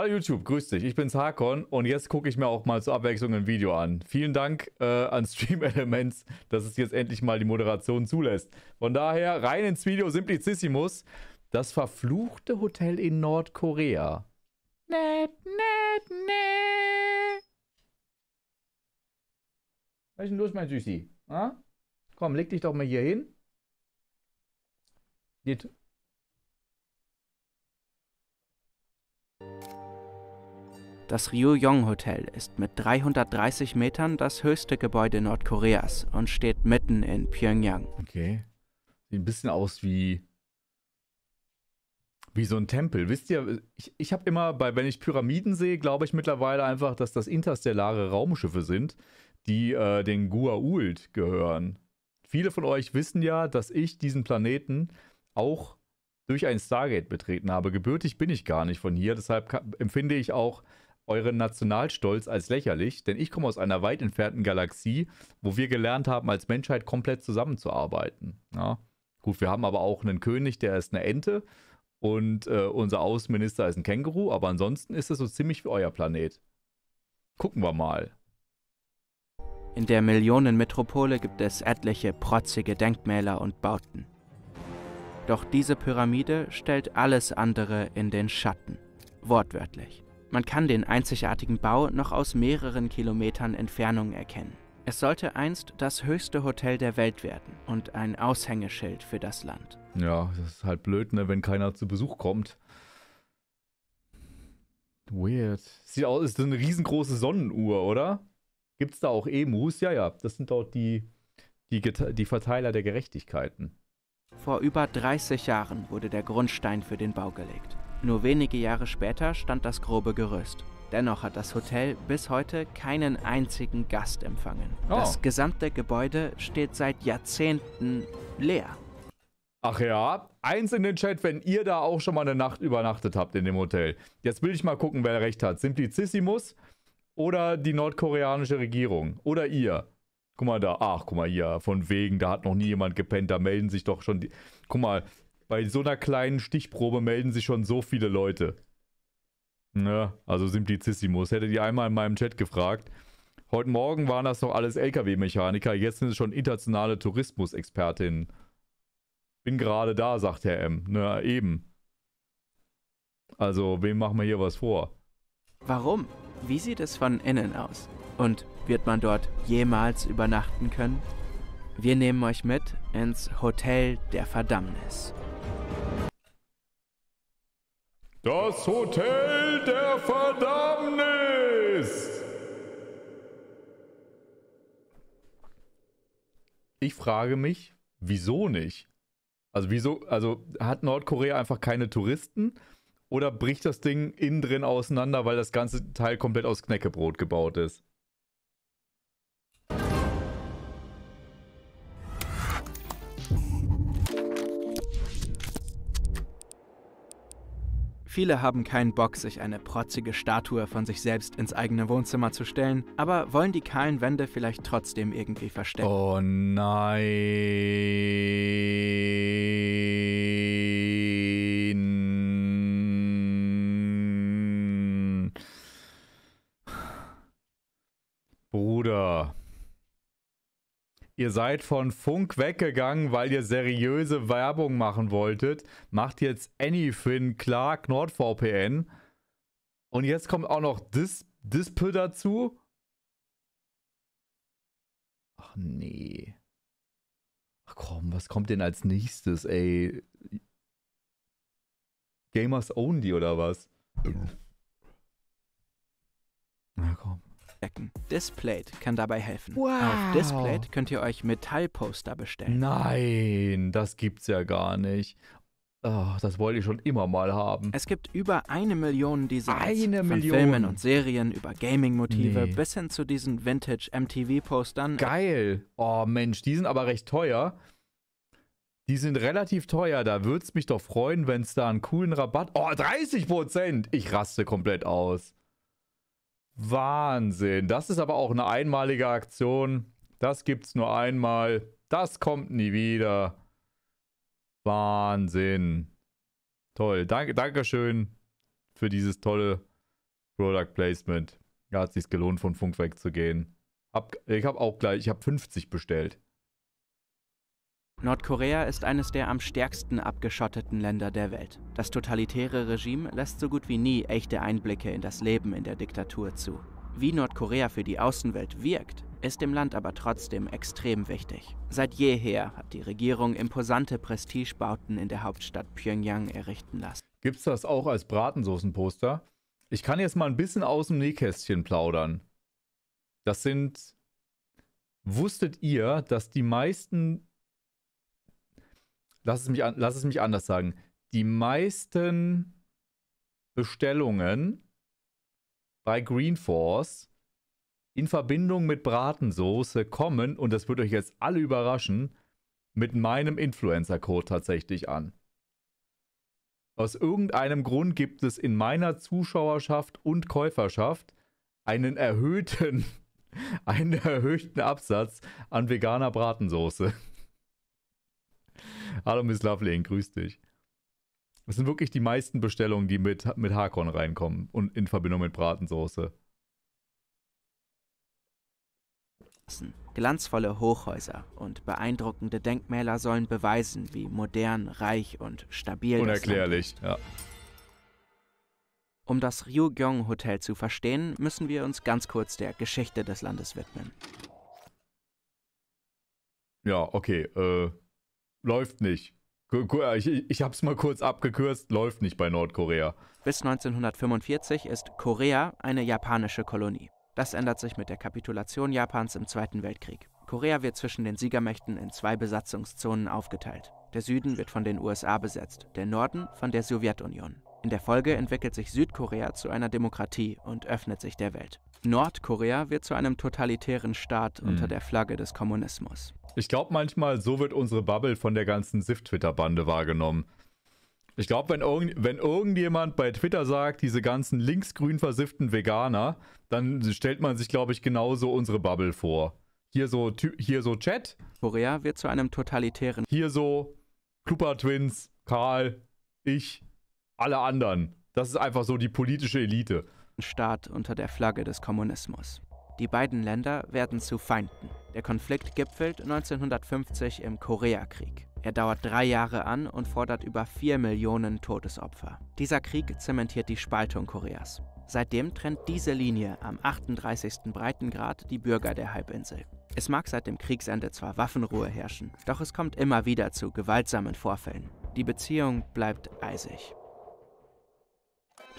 Hallo YouTube, grüß dich, ich bin's Hakon und jetzt gucke ich mir auch mal zur Abwechslung ein Video an. Vielen Dank äh, an Stream Elements, dass es jetzt endlich mal die Moderation zulässt. Von daher rein ins Video Simplicissimus, das verfluchte Hotel in Nordkorea. Net, net, net. Was ist denn los, mein Süßi? Ha? Komm, leg dich doch mal hier hin. Geht Das Ryuyong Hotel ist mit 330 Metern das höchste Gebäude Nordkoreas und steht mitten in Pyongyang. Okay. Sieht ein bisschen aus wie wie so ein Tempel. Wisst ihr, ich, ich habe immer, bei, wenn ich Pyramiden sehe, glaube ich mittlerweile einfach, dass das interstellare Raumschiffe sind, die äh, den Gua'uld gehören. Viele von euch wissen ja, dass ich diesen Planeten auch durch ein Stargate betreten habe. Gebürtig bin ich gar nicht von hier, deshalb empfinde ich auch euren Nationalstolz als lächerlich, denn ich komme aus einer weit entfernten Galaxie, wo wir gelernt haben, als Menschheit komplett zusammenzuarbeiten. Ja? Gut, wir haben aber auch einen König, der ist eine Ente und äh, unser Außenminister ist ein Känguru, aber ansonsten ist es so ziemlich wie euer Planet. Gucken wir mal. In der Millionenmetropole gibt es etliche protzige Denkmäler und Bauten. Doch diese Pyramide stellt alles andere in den Schatten, wortwörtlich. Man kann den einzigartigen Bau noch aus mehreren Kilometern Entfernung erkennen. Es sollte einst das höchste Hotel der Welt werden und ein Aushängeschild für das Land. Ja, das ist halt blöd, ne, wenn keiner zu Besuch kommt. Weird. Sieht aus, ist eine riesengroße Sonnenuhr, oder? Gibt es da auch Emus? Ja, ja, das sind dort die, die, die Verteiler der Gerechtigkeiten. Vor über 30 Jahren wurde der Grundstein für den Bau gelegt. Nur wenige Jahre später stand das grobe Gerüst. Dennoch hat das Hotel bis heute keinen einzigen Gast empfangen. Oh. Das gesamte Gebäude steht seit Jahrzehnten leer. Ach ja, eins in den Chat, wenn ihr da auch schon mal eine Nacht übernachtet habt in dem Hotel. Jetzt will ich mal gucken, wer recht hat. Simplicissimus oder die nordkoreanische Regierung? Oder ihr? Guck mal da, ach, guck mal hier, von wegen, da hat noch nie jemand gepennt, da melden sich doch schon die. Guck mal, bei so einer kleinen Stichprobe melden sich schon so viele Leute. Ja, ne? also Simplicissimus. Hätte die einmal in meinem Chat gefragt. Heute Morgen waren das noch alles LKW-Mechaniker, jetzt sind es schon internationale Tourismusexpertinnen. Bin gerade da, sagt Herr M. Na, eben. Also, wem machen wir hier was vor? Warum? Wie sieht es von innen aus? Und wird man dort jemals übernachten können? Wir nehmen euch mit ins Hotel der Verdammnis. Das Hotel der Verdammnis! Ich frage mich, wieso nicht? Also wieso, also hat Nordkorea einfach keine Touristen oder bricht das Ding innen drin auseinander, weil das ganze Teil komplett aus Knäckebrot gebaut ist? Viele haben keinen Bock, sich eine protzige Statue von sich selbst ins eigene Wohnzimmer zu stellen, aber wollen die kahlen Wände vielleicht trotzdem irgendwie verstecken. Oh nein. Ihr seid von Funk weggegangen, weil ihr seriöse Werbung machen wolltet. Macht jetzt Anyfin, Clark, NordVPN. Und jetzt kommt auch noch Dis Dispe dazu. Ach nee. Ach komm, was kommt denn als nächstes, ey? Gamers Only oder was? Ähm. Na komm. Zwecken. Displate kann dabei helfen. Wow. Auf Displayed könnt ihr euch Metallposter bestellen. Nein, das gibt's ja gar nicht. Oh, das wollte ich schon immer mal haben. Es gibt über eine Million Designs eine von Filmen und Serien über Gaming-Motive nee. bis hin zu diesen Vintage-MTV-Postern. Geil! Oh Mensch, die sind aber recht teuer. Die sind relativ teuer. Da würde es mich doch freuen, wenn es da einen coolen Rabatt. Oh, 30 Prozent! Ich raste komplett aus. Wahnsinn. Das ist aber auch eine einmalige Aktion. Das gibt's nur einmal. Das kommt nie wieder. Wahnsinn. Toll. Danke, Dankeschön für dieses tolle Product Placement. Da ja, hat sich gelohnt, von Funk wegzugehen. Hab, ich habe auch gleich, ich habe 50 bestellt. Nordkorea ist eines der am stärksten abgeschotteten Länder der Welt. Das totalitäre Regime lässt so gut wie nie echte Einblicke in das Leben in der Diktatur zu. Wie Nordkorea für die Außenwelt wirkt, ist dem Land aber trotzdem extrem wichtig. Seit jeher hat die Regierung imposante Prestigebauten in der Hauptstadt Pyongyang errichten lassen. Gibt's das auch als Bratensoßenposter? Ich kann jetzt mal ein bisschen aus dem Nähkästchen plaudern. Das sind. Wusstet ihr, dass die meisten lass es mich, an, lass es mich anders sagen. Die meisten Bestellungen bei Green Force in Verbindung mit Bratensoße kommen, und das wird euch jetzt alle überraschen, mit meinem Influencer-Code tatsächlich an. Aus irgendeinem Grund gibt es in meiner Zuschauerschaft und Käuferschaft einen erhöhten, einen erhöhten Absatz an veganer Bratensoße. Hallo Miss Loveling, grüß dich. Das sind wirklich die meisten Bestellungen, die mit, mit Hakon reinkommen und in Verbindung mit Bratensauce. Glanzvolle Hochhäuser und beeindruckende Denkmäler sollen beweisen, wie modern, reich und stabil Unerklärlich, das Land. ist. ja. Um das Ryugyong Hotel zu verstehen, müssen wir uns ganz kurz der Geschichte des Landes widmen. Ja, okay, äh läuft nicht. Ich, ich habe es mal kurz abgekürzt, läuft nicht bei Nordkorea. Bis 1945 ist Korea eine japanische Kolonie. Das ändert sich mit der Kapitulation Japans im Zweiten Weltkrieg. Korea wird zwischen den Siegermächten in zwei Besatzungszonen aufgeteilt. Der Süden wird von den USA besetzt, der Norden von der Sowjetunion. In der Folge entwickelt sich Südkorea zu einer Demokratie und öffnet sich der Welt. Nordkorea wird zu einem totalitären Staat hm. unter der Flagge des Kommunismus. Ich glaube manchmal, so wird unsere Bubble von der ganzen SIF-Twitter-Bande wahrgenommen. Ich glaube, wenn, irgend, wenn irgendjemand bei Twitter sagt, diese ganzen linksgrün versifften Veganer, dann stellt man sich, glaube ich, genauso unsere Bubble vor. Hier so, hier so Chat. Korea wird zu einem totalitären. Hier so Klupa Twins, Karl, ich, alle anderen. Das ist einfach so die politische Elite. Staat unter der Flagge des Kommunismus. Die beiden Länder werden zu Feinden. Der Konflikt gipfelt 1950 im Koreakrieg. Er dauert drei Jahre an und fordert über vier Millionen Todesopfer. Dieser Krieg zementiert die Spaltung Koreas. Seitdem trennt diese Linie am 38. Breitengrad die Bürger der Halbinsel. Es mag seit dem Kriegsende zwar Waffenruhe herrschen, doch es kommt immer wieder zu gewaltsamen Vorfällen. Die Beziehung bleibt eisig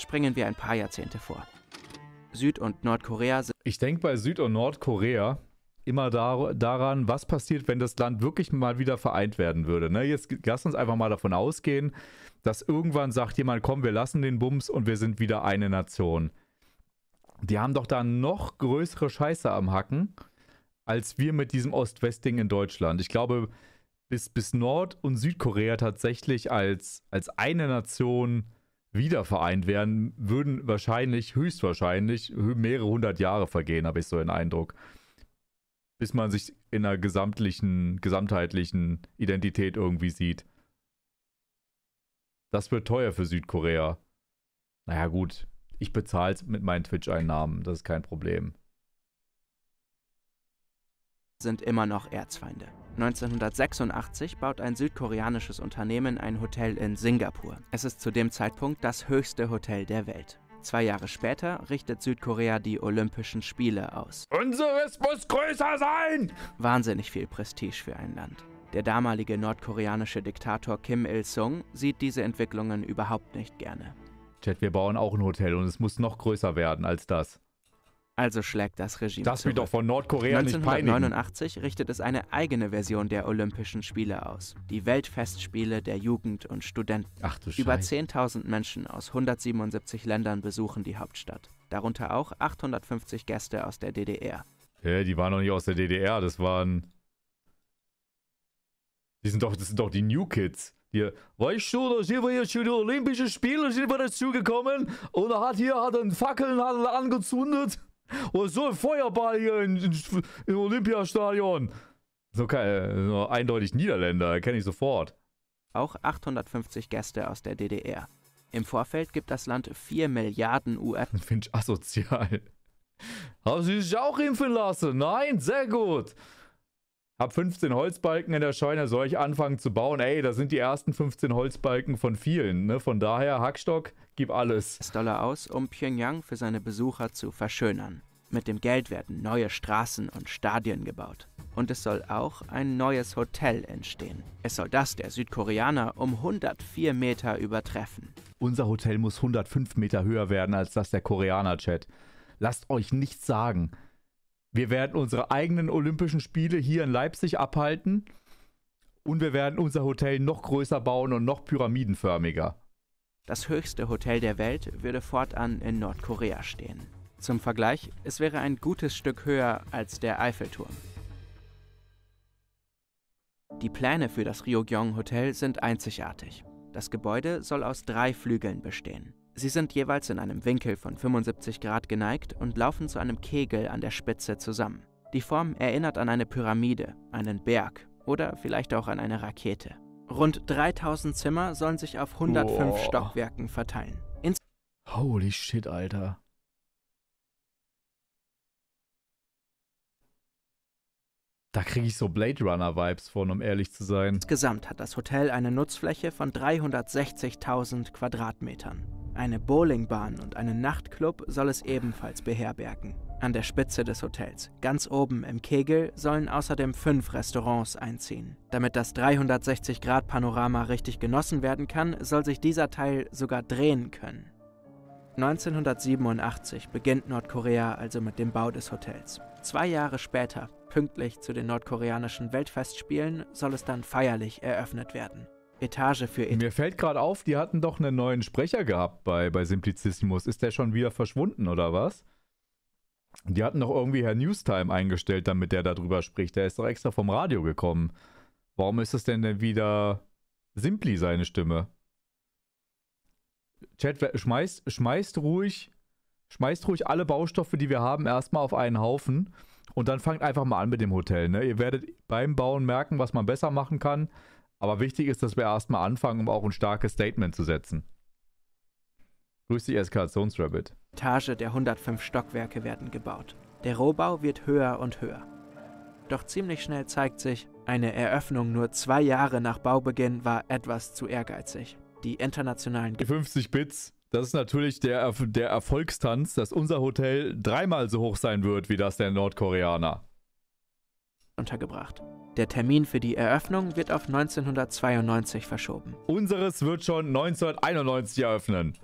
springen wir ein paar Jahrzehnte vor. Süd- und Nordkorea sind. Ich denke bei Süd- und Nordkorea immer dar daran, was passiert, wenn das Land wirklich mal wieder vereint werden würde. Ne? Jetzt lass uns einfach mal davon ausgehen, dass irgendwann sagt jemand, komm, wir lassen den Bums und wir sind wieder eine Nation. Die haben doch da noch größere Scheiße am Hacken, als wir mit diesem Ost-West-Ding in Deutschland. Ich glaube, bis, bis Nord- und Südkorea tatsächlich als, als eine Nation wieder vereint werden, würden wahrscheinlich, höchstwahrscheinlich, mehrere hundert Jahre vergehen, habe ich so den Eindruck. Bis man sich in einer gesamtlichen, gesamtheitlichen Identität irgendwie sieht. Das wird teuer für Südkorea. Naja, gut. Ich bezahle es mit meinen Twitch-Einnahmen. Das ist kein Problem sind immer noch Erzfeinde. 1986 baut ein südkoreanisches Unternehmen ein Hotel in Singapur. Es ist zu dem Zeitpunkt das höchste Hotel der Welt. Zwei Jahre später richtet Südkorea die Olympischen Spiele aus. Unseres muss größer sein! Wahnsinnig viel Prestige für ein Land. Der damalige nordkoreanische Diktator Kim Il-sung sieht diese Entwicklungen überhaupt nicht gerne. Chat, wir bauen auch ein Hotel und es muss noch größer werden als das. Also schlägt das Regime. Das wird doch von Nordkorea 1989 nicht 1989 richtet es eine eigene Version der Olympischen Spiele aus. Die Weltfestspiele der Jugend und Studenten. Ach du Über 10.000 Menschen aus 177 Ländern besuchen die Hauptstadt. Darunter auch 850 Gäste aus der DDR. Hä, die waren noch nicht aus der DDR, das waren. Die sind doch, das sind doch die New Kids. Hier, weißt du, da sind wir hier zu den Olympischen Spielen, sind wir dazu gekommen und er hat hier hat einen Fackeln hat angezündet. Und so ein Feuerball hier in, in, im Olympiastadion. So, kann, äh, so eindeutig Niederländer, kenne ich sofort. Auch 850 Gäste aus der DDR. Im Vorfeld gibt das Land 4 Milliarden US. Finde ich asozial. Haben Sie sich auch impfen lassen? Nein, sehr gut. Hab 15 Holzbalken in der Scheune, soll ich anfangen zu bauen? Ey, das sind die ersten 15 Holzbalken von vielen. Ne? Von daher, Hackstock, gib alles. Es Dollar aus, um Pyongyang für seine Besucher zu verschönern. Mit dem Geld werden neue Straßen und Stadien gebaut. Und es soll auch ein neues Hotel entstehen. Es soll das der Südkoreaner um 104 Meter übertreffen. Unser Hotel muss 105 Meter höher werden als das der Koreaner, Chat. Lasst euch nichts sagen. Wir werden unsere eigenen Olympischen Spiele hier in Leipzig abhalten. Und wir werden unser Hotel noch größer bauen und noch pyramidenförmiger. Das höchste Hotel der Welt würde fortan in Nordkorea stehen. Zum Vergleich, es wäre ein gutes Stück höher als der Eiffelturm. Die Pläne für das Ryogyong Hotel sind einzigartig. Das Gebäude soll aus drei Flügeln bestehen. Sie sind jeweils in einem Winkel von 75 Grad geneigt und laufen zu einem Kegel an der Spitze zusammen. Die Form erinnert an eine Pyramide, einen Berg oder vielleicht auch an eine Rakete. Rund 3000 Zimmer sollen sich auf 105 Boah. Stockwerken verteilen. Ins Holy shit, Alter. Da kriege ich so Blade Runner Vibes von, um ehrlich zu sein. Insgesamt hat das Hotel eine Nutzfläche von 360.000 Quadratmetern. Eine Bowlingbahn und einen Nachtclub soll es ebenfalls beherbergen. An der Spitze des Hotels, ganz oben im Kegel, sollen außerdem fünf Restaurants einziehen. Damit das 360-Grad-Panorama richtig genossen werden kann, soll sich dieser Teil sogar drehen können. 1987 beginnt Nordkorea also mit dem Bau des Hotels. Zwei Jahre später, pünktlich zu den nordkoreanischen Weltfestspielen, soll es dann feierlich eröffnet werden. Etage für Etage. Mir fällt gerade auf, die hatten doch einen neuen Sprecher gehabt bei, bei Simplicissimus. Ist der schon wieder verschwunden oder was? Die hatten doch irgendwie Herr Newstime eingestellt, damit der darüber spricht. Der ist doch extra vom Radio gekommen. Warum ist es denn denn wieder Simpli seine Stimme? Chat, schmeißt, schmeißt ruhig, schmeißt ruhig alle Baustoffe, die wir haben, erstmal auf einen Haufen und dann fangt einfach mal an mit dem Hotel. Ne? Ihr werdet beim Bauen merken, was man besser machen kann. Aber wichtig ist, dass wir erstmal anfangen, um auch ein starkes Statement zu setzen. Grüß dich, Eskalationsrabbit. Etage der 105 Stockwerke werden gebaut. Der Rohbau wird höher und höher. Doch ziemlich schnell zeigt sich, eine Eröffnung nur zwei Jahre nach Baubeginn war etwas zu ehrgeizig. Die internationalen... 50 Bits, das ist natürlich der, der Erfolgstanz, dass unser Hotel dreimal so hoch sein wird wie das der Nordkoreaner. Untergebracht. Der Termin für die Eröffnung wird auf 1992 verschoben. Unseres wird schon 1991 eröffnen.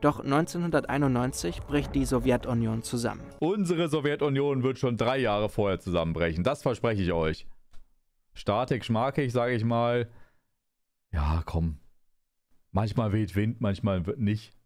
Doch 1991 bricht die Sowjetunion zusammen. Unsere Sowjetunion wird schon drei Jahre vorher zusammenbrechen. Das verspreche ich euch. Statik schmarkig, sage ich mal. Ja, komm. Manchmal weht Wind, manchmal wird nicht.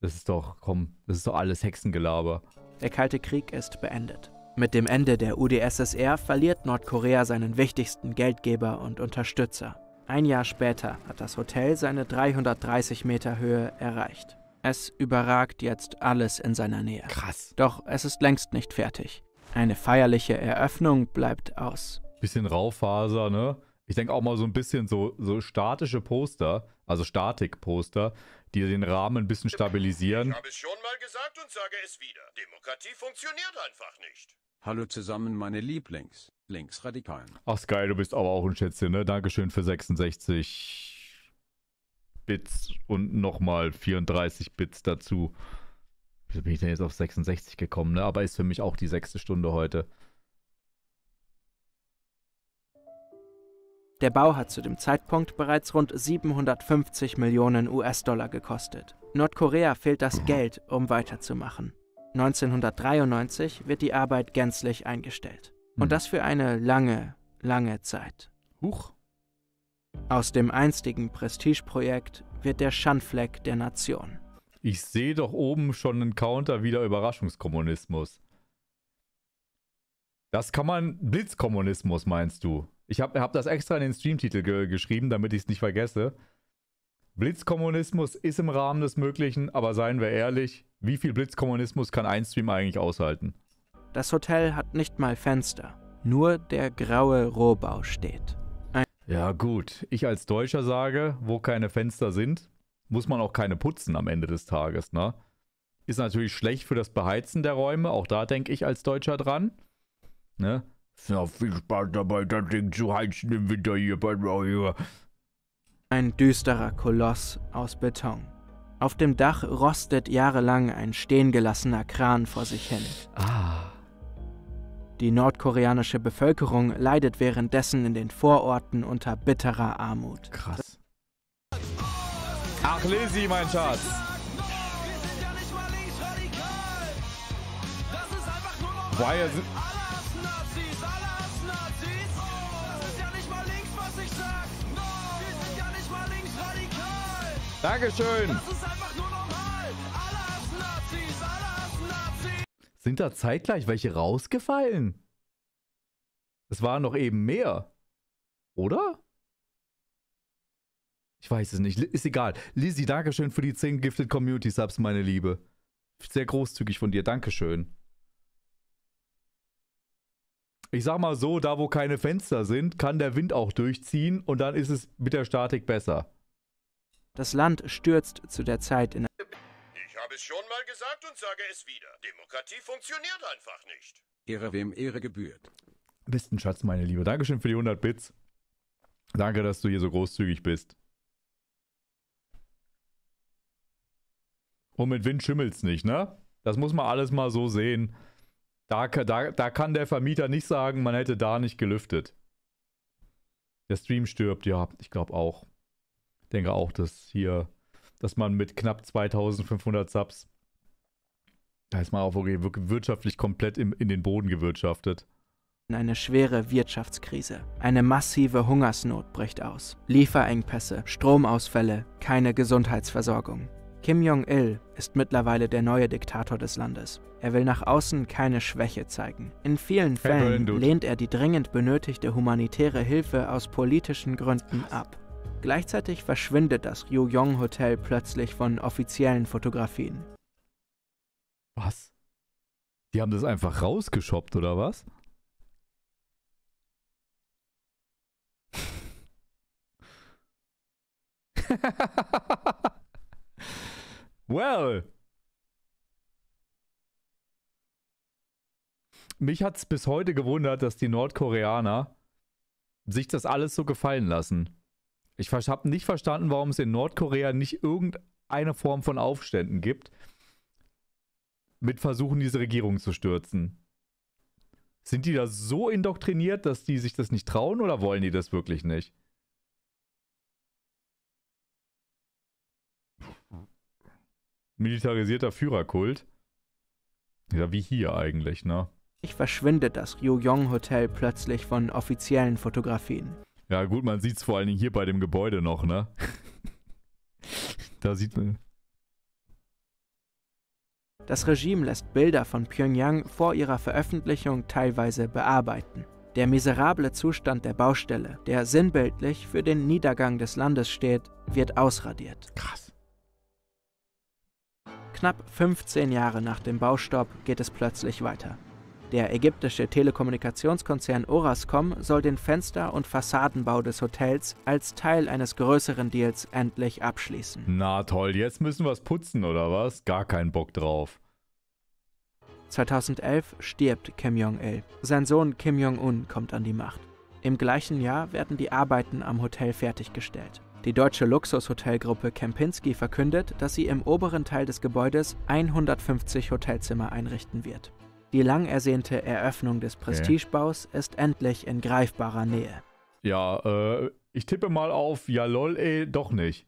Das ist doch, komm, das ist doch alles Hexengelaber. Der Kalte Krieg ist beendet. Mit dem Ende der UdSSR verliert Nordkorea seinen wichtigsten Geldgeber und Unterstützer. Ein Jahr später hat das Hotel seine 330 Meter Höhe erreicht. Es überragt jetzt alles in seiner Nähe. Krass. Doch es ist längst nicht fertig. Eine feierliche Eröffnung bleibt aus. Bisschen Raufaser, ne? Ich denke auch mal so ein bisschen so, so statische Poster, also Statikposter, die den Rahmen ein bisschen stabilisieren. Ich habe es schon mal gesagt und sage es wieder. Demokratie funktioniert einfach nicht. Hallo zusammen, meine Lieblings. Linksradikalen. Ach Sky, du bist aber auch ein Schätzchen, ne? Dankeschön für 66 Bits und nochmal 34 Bits dazu. Wieso bin ich denn jetzt auf 66 gekommen, ne? Aber ist für mich auch die sechste Stunde heute. Der Bau hat zu dem Zeitpunkt bereits rund 750 Millionen US-Dollar gekostet. Nordkorea fehlt das mhm. Geld, um weiterzumachen. 1993 wird die Arbeit gänzlich eingestellt. Hm. Und das für eine lange, lange Zeit. Huch. Aus dem einstigen Prestigeprojekt wird der Schandfleck der Nation. Ich sehe doch oben schon einen Counter wieder Überraschungskommunismus. Das kann man Blitzkommunismus, meinst du? Ich habe hab das extra in den Streamtitel ge geschrieben, damit ich es nicht vergesse. Blitzkommunismus ist im Rahmen des Möglichen, aber seien wir ehrlich, wie viel Blitzkommunismus kann ein Stream eigentlich aushalten? Das Hotel hat nicht mal Fenster, nur der graue Rohbau steht. Ein ja gut, ich als Deutscher sage, wo keine Fenster sind, muss man auch keine putzen am Ende des Tages, ne? Ist natürlich schlecht für das Beheizen der Räume, auch da denke ich als Deutscher dran. Ne? Ja, viel Spaß dabei, das Ding zu heizen im Winter hier bei mir. Ein düsterer Koloss aus Beton. Auf dem Dach rostet jahrelang ein stehengelassener Kran vor sich hin. Ah. Die nordkoreanische Bevölkerung leidet währenddessen in den Vororten unter bitterer Armut. Krass. Ach, Lizzie, mein Schatz. Boah, sind, Dankeschön. Das ist einfach nur normal. Alle Nazis, alle Nazis. Sind da zeitgleich welche rausgefallen? Es waren noch eben mehr. Oder? Ich weiß es nicht. Ist egal. Lizzie, Dankeschön für die 10 Gifted Community Subs, meine Liebe. Sehr großzügig von dir. Dankeschön. Ich sag mal so, da wo keine Fenster sind, kann der Wind auch durchziehen und dann ist es mit der Statik besser. Das Land stürzt zu der Zeit in. Ich habe es schon mal gesagt und sage es wieder. Demokratie funktioniert einfach nicht. Ehre wem Ehre gebührt. Bist ein Schatz, meine Liebe. Dankeschön für die 100 Bits. Danke, dass du hier so großzügig bist. Und mit Wind schimmelt's nicht, ne? Das muss man alles mal so sehen. Da, da, da kann der Vermieter nicht sagen, man hätte da nicht gelüftet. Der Stream stirbt, ja, ich glaube auch denke auch, dass hier, dass man mit knapp 2500 Subs, da ist man auch okay, wirtschaftlich komplett im, in den Boden gewirtschaftet. Eine schwere Wirtschaftskrise. Eine massive Hungersnot bricht aus. Lieferengpässe, Stromausfälle, keine Gesundheitsversorgung. Kim Jong-il ist mittlerweile der neue Diktator des Landes. Er will nach außen keine Schwäche zeigen. In vielen Fällen lehnt er die dringend benötigte humanitäre Hilfe aus politischen Gründen ab. Gleichzeitig verschwindet das Ryu-Yong Hotel plötzlich von offiziellen Fotografien. Was? Die haben das einfach rausgeschoppt, oder was? well. Mich hat es bis heute gewundert, dass die Nordkoreaner sich das alles so gefallen lassen. Ich habe nicht verstanden, warum es in Nordkorea nicht irgendeine Form von Aufständen gibt mit Versuchen, diese Regierung zu stürzen. Sind die da so indoktriniert, dass die sich das nicht trauen oder wollen die das wirklich nicht? Militarisierter Führerkult. Ja, wie hier eigentlich, ne? Ich verschwinde das yong Hotel plötzlich von offiziellen Fotografien. Ja, gut, man sieht es vor allen Dingen hier bei dem Gebäude noch, ne? da sieht man. Das Regime lässt Bilder von Pyongyang vor ihrer Veröffentlichung teilweise bearbeiten. Der miserable Zustand der Baustelle, der sinnbildlich für den Niedergang des Landes steht, wird ausradiert. Krass. Knapp 15 Jahre nach dem Baustopp geht es plötzlich weiter. Der ägyptische Telekommunikationskonzern Orascom soll den Fenster- und Fassadenbau des Hotels als Teil eines größeren Deals endlich abschließen. Na toll, jetzt müssen wir es putzen oder was? Gar keinen Bock drauf. 2011 stirbt Kim Jong-il. Sein Sohn Kim Jong-un kommt an die Macht. Im gleichen Jahr werden die Arbeiten am Hotel fertiggestellt. Die deutsche Luxushotelgruppe Kempinski verkündet, dass sie im oberen Teil des Gebäudes 150 Hotelzimmer einrichten wird. Die lang ersehnte Eröffnung des Prestigebaus okay. ist endlich in greifbarer Nähe. Ja, äh, ich tippe mal auf, ja lol, ey, eh, doch nicht.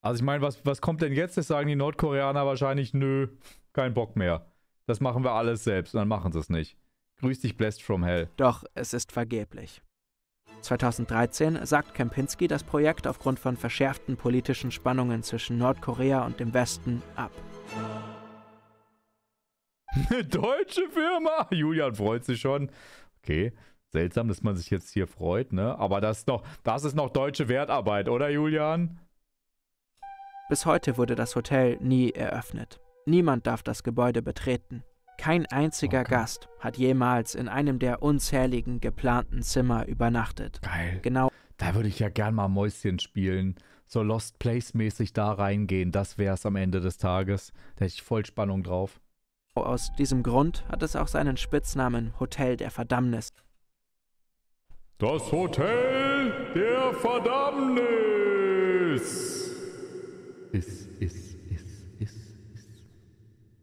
Also ich meine, was, was kommt denn jetzt? Das sagen die Nordkoreaner wahrscheinlich, nö, kein Bock mehr. Das machen wir alles selbst dann machen sie es nicht. Grüß dich, Blessed from Hell. Doch, es ist vergeblich. 2013 sagt Kempinski das Projekt aufgrund von verschärften politischen Spannungen zwischen Nordkorea und dem Westen ab. Eine deutsche Firma. Julian freut sich schon. Okay. Seltsam, dass man sich jetzt hier freut, ne? Aber das ist noch, das ist noch deutsche Wertarbeit, oder Julian? Bis heute wurde das Hotel nie eröffnet. Niemand darf das Gebäude betreten. Kein einziger okay. Gast hat jemals in einem der unzähligen geplanten Zimmer übernachtet. Geil. Genau. Da würde ich ja gern mal Mäuschen spielen. So Lost Place mäßig da reingehen, das wäre es am Ende des Tages. Da hätte ich voll Spannung drauf. Aus diesem Grund hat es auch seinen Spitznamen Hotel der Verdammnis. Das Hotel der Verdammnis ist, ist, ist, ist,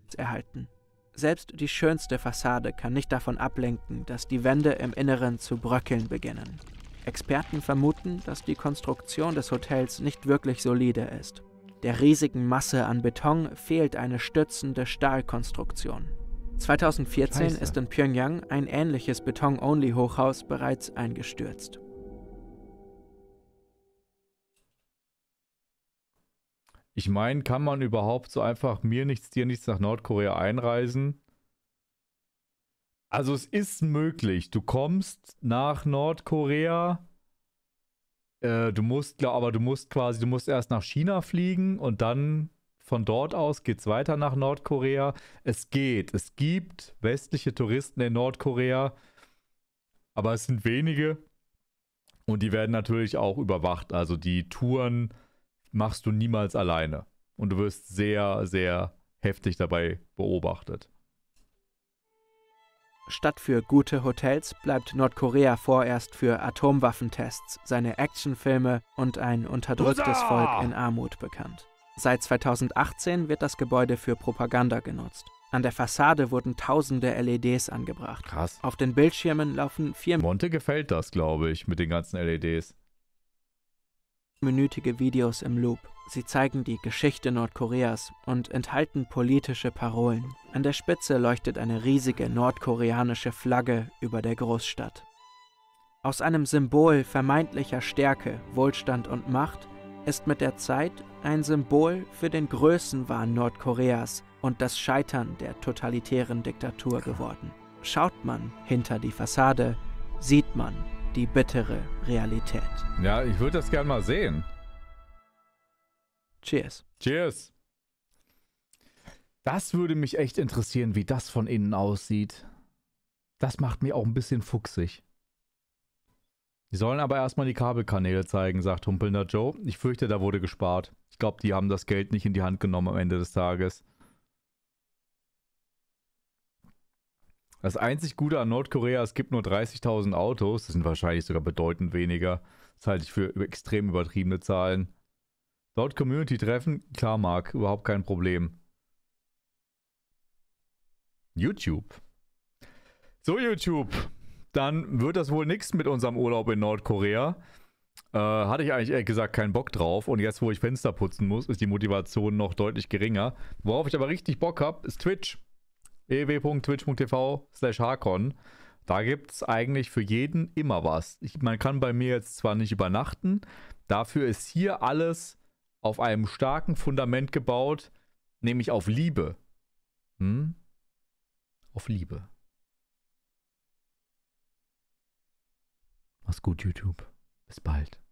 ist. erhalten. Selbst die schönste Fassade kann nicht davon ablenken, dass die Wände im Inneren zu bröckeln beginnen. Experten vermuten, dass die Konstruktion des Hotels nicht wirklich solide ist. Der riesigen Masse an Beton fehlt eine stützende Stahlkonstruktion. 2014 Scheiße. ist in Pyongyang ein ähnliches Beton-Only-Hochhaus bereits eingestürzt. Ich meine, kann man überhaupt so einfach mir nichts, dir nichts nach Nordkorea einreisen? Also es ist möglich. Du kommst nach Nordkorea, äh, du musst, glaub, aber du musst quasi, du musst erst nach China fliegen und dann von dort aus geht es weiter nach Nordkorea. Es geht. Es gibt westliche Touristen in Nordkorea, aber es sind wenige. Und die werden natürlich auch überwacht. Also die Touren machst du niemals alleine. Und du wirst sehr, sehr heftig dabei beobachtet. Statt für gute Hotels bleibt Nordkorea vorerst für Atomwaffentests, seine Actionfilme und ein unterdrücktes Volk in Armut bekannt. Seit 2018 wird das Gebäude für Propaganda genutzt. An der Fassade wurden tausende LEDs angebracht. Krass. Auf den Bildschirmen laufen vier. Monte gefällt das, glaube ich, mit den ganzen LEDs. Minütige Videos im Loop. Sie zeigen die Geschichte Nordkoreas und enthalten politische Parolen. An der Spitze leuchtet eine riesige nordkoreanische Flagge über der Großstadt. Aus einem Symbol vermeintlicher Stärke, Wohlstand und Macht ist mit der Zeit ein Symbol für den Größenwahn Nordkoreas und das Scheitern der totalitären Diktatur geworden. Schaut man hinter die Fassade, sieht man die bittere Realität. Ja, ich würde das gerne mal sehen. Cheers. Cheers. Das würde mich echt interessieren, wie das von innen aussieht. Das macht mir auch ein bisschen fuchsig. Die sollen aber erstmal die Kabelkanäle zeigen, sagt humpelnder Joe. Ich fürchte, da wurde gespart. Ich glaube, die haben das Geld nicht in die Hand genommen am Ende des Tages. Das einzig Gute an Nordkorea, es gibt nur 30.000 Autos. Das sind wahrscheinlich sogar bedeutend weniger. Das halte ich für extrem übertriebene Zahlen. Laut Community-Treffen, klar, Marc, überhaupt kein Problem. YouTube. So, YouTube. Dann wird das wohl nichts mit unserem Urlaub in Nordkorea. Äh, hatte ich eigentlich ehrlich gesagt keinen Bock drauf. Und jetzt, wo ich Fenster putzen muss, ist die Motivation noch deutlich geringer. Worauf ich aber richtig Bock habe, ist Twitch. ew.twitch.tv slash harkon. Da gibt es eigentlich für jeden immer was. Ich, man kann bei mir jetzt zwar nicht übernachten, dafür ist hier alles auf einem starken Fundament gebaut, nämlich auf Liebe. Hm? Auf Liebe. Mach's gut, YouTube. Bis bald.